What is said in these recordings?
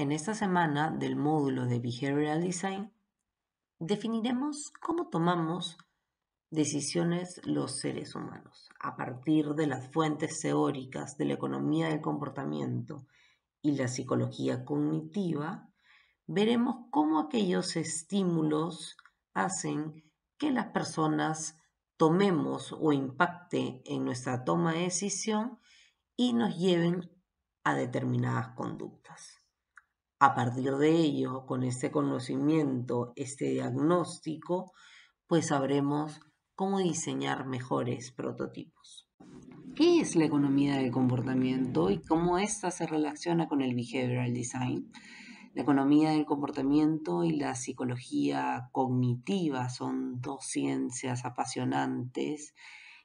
En esta semana del módulo de Behavioral Design, definiremos cómo tomamos decisiones los seres humanos a partir de las fuentes teóricas de la economía del comportamiento y la psicología cognitiva, veremos cómo aquellos estímulos hacen que las personas tomemos o impacte en nuestra toma de decisión y nos lleven a determinadas conductas a partir de ello, con este conocimiento, este diagnóstico, pues sabremos cómo diseñar mejores prototipos. ¿Qué es la economía del comportamiento y cómo ésta se relaciona con el behavioral design? La economía del comportamiento y la psicología cognitiva son dos ciencias apasionantes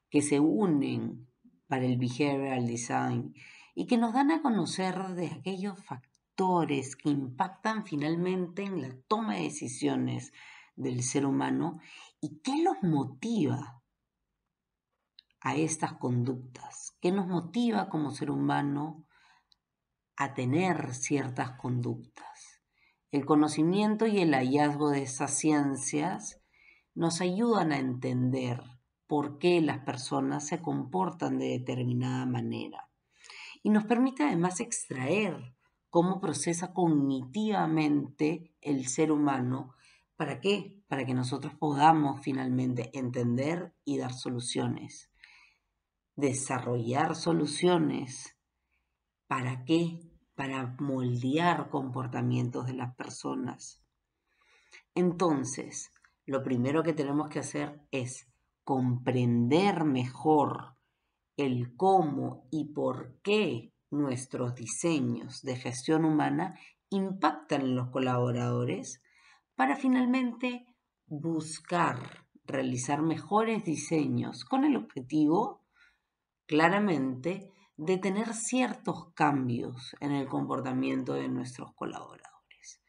que se unen para el behavioral design y que nos dan a conocer de aquellos factores que impactan finalmente en la toma de decisiones del ser humano y qué los motiva a estas conductas, qué nos motiva como ser humano a tener ciertas conductas. El conocimiento y el hallazgo de esas ciencias nos ayudan a entender por qué las personas se comportan de determinada manera y nos permite además extraer cómo procesa cognitivamente el ser humano. ¿Para qué? Para que nosotros podamos finalmente entender y dar soluciones. Desarrollar soluciones. ¿Para qué? Para moldear comportamientos de las personas. Entonces, lo primero que tenemos que hacer es comprender mejor el cómo y por qué nuestros diseños de gestión humana impactan en los colaboradores para finalmente buscar realizar mejores diseños con el objetivo, claramente, de tener ciertos cambios en el comportamiento de nuestros colaboradores.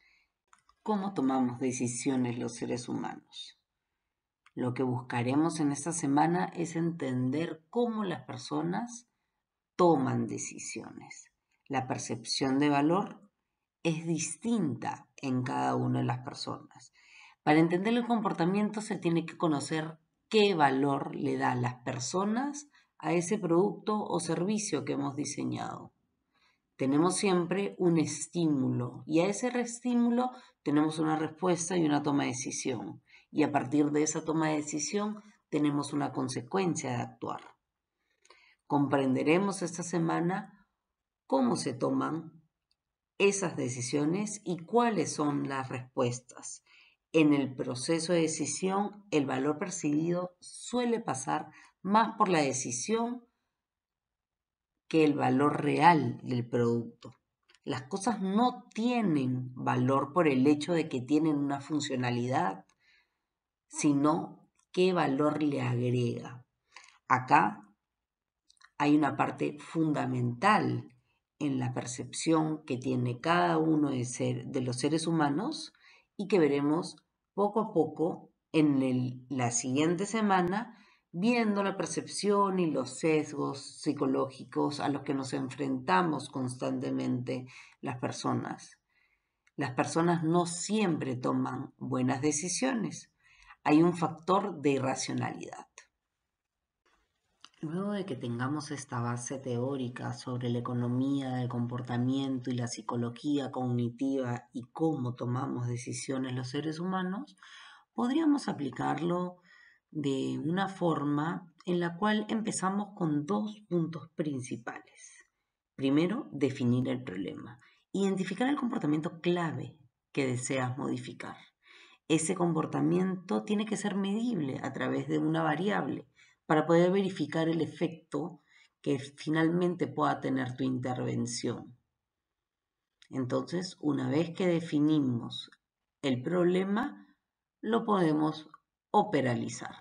¿Cómo tomamos decisiones los seres humanos? Lo que buscaremos en esta semana es entender cómo las personas toman decisiones. La percepción de valor es distinta en cada una de las personas. Para entender el comportamiento se tiene que conocer qué valor le dan las personas a ese producto o servicio que hemos diseñado. Tenemos siempre un estímulo y a ese estímulo tenemos una respuesta y una toma de decisión. Y a partir de esa toma de decisión tenemos una consecuencia de actuar. Comprenderemos esta semana cómo se toman esas decisiones y cuáles son las respuestas. En el proceso de decisión, el valor percibido suele pasar más por la decisión que el valor real del producto. Las cosas no tienen valor por el hecho de que tienen una funcionalidad, sino qué valor le agrega. Acá hay una parte fundamental en la percepción que tiene cada uno de, ser, de los seres humanos y que veremos poco a poco en la siguiente semana viendo la percepción y los sesgos psicológicos a los que nos enfrentamos constantemente las personas. Las personas no siempre toman buenas decisiones. Hay un factor de irracionalidad. Luego de que tengamos esta base teórica sobre la economía, del comportamiento y la psicología cognitiva y cómo tomamos decisiones los seres humanos, podríamos aplicarlo de una forma en la cual empezamos con dos puntos principales. Primero, definir el problema, identificar el comportamiento clave que deseas modificar. Ese comportamiento tiene que ser medible a través de una variable para poder verificar el efecto que finalmente pueda tener tu intervención. Entonces, una vez que definimos el problema, lo podemos operalizar.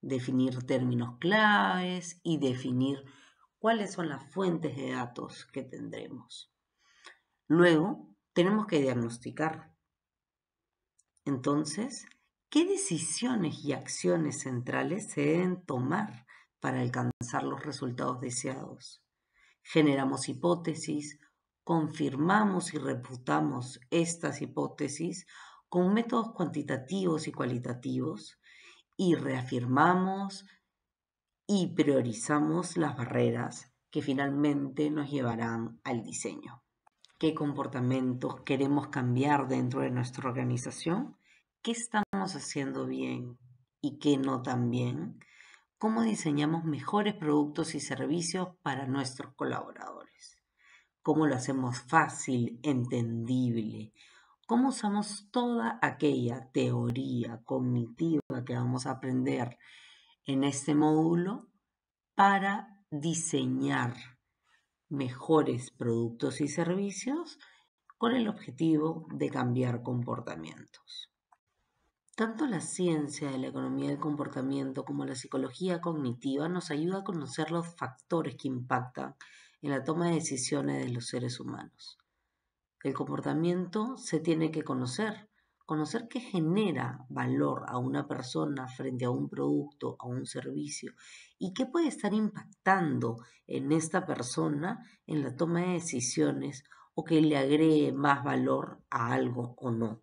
Definir términos claves y definir cuáles son las fuentes de datos que tendremos. Luego, tenemos que diagnosticar. Entonces, ¿Qué decisiones y acciones centrales se deben tomar para alcanzar los resultados deseados? Generamos hipótesis, confirmamos y reputamos estas hipótesis con métodos cuantitativos y cualitativos y reafirmamos y priorizamos las barreras que finalmente nos llevarán al diseño. ¿Qué comportamientos queremos cambiar dentro de nuestra organización? qué estamos haciendo bien y qué no tan bien, cómo diseñamos mejores productos y servicios para nuestros colaboradores, cómo lo hacemos fácil, entendible, cómo usamos toda aquella teoría cognitiva que vamos a aprender en este módulo para diseñar mejores productos y servicios con el objetivo de cambiar comportamientos. Tanto la ciencia de la economía del comportamiento como la psicología cognitiva nos ayuda a conocer los factores que impactan en la toma de decisiones de los seres humanos. El comportamiento se tiene que conocer, conocer qué genera valor a una persona frente a un producto, a un servicio, y qué puede estar impactando en esta persona en la toma de decisiones o que le agregue más valor a algo o no.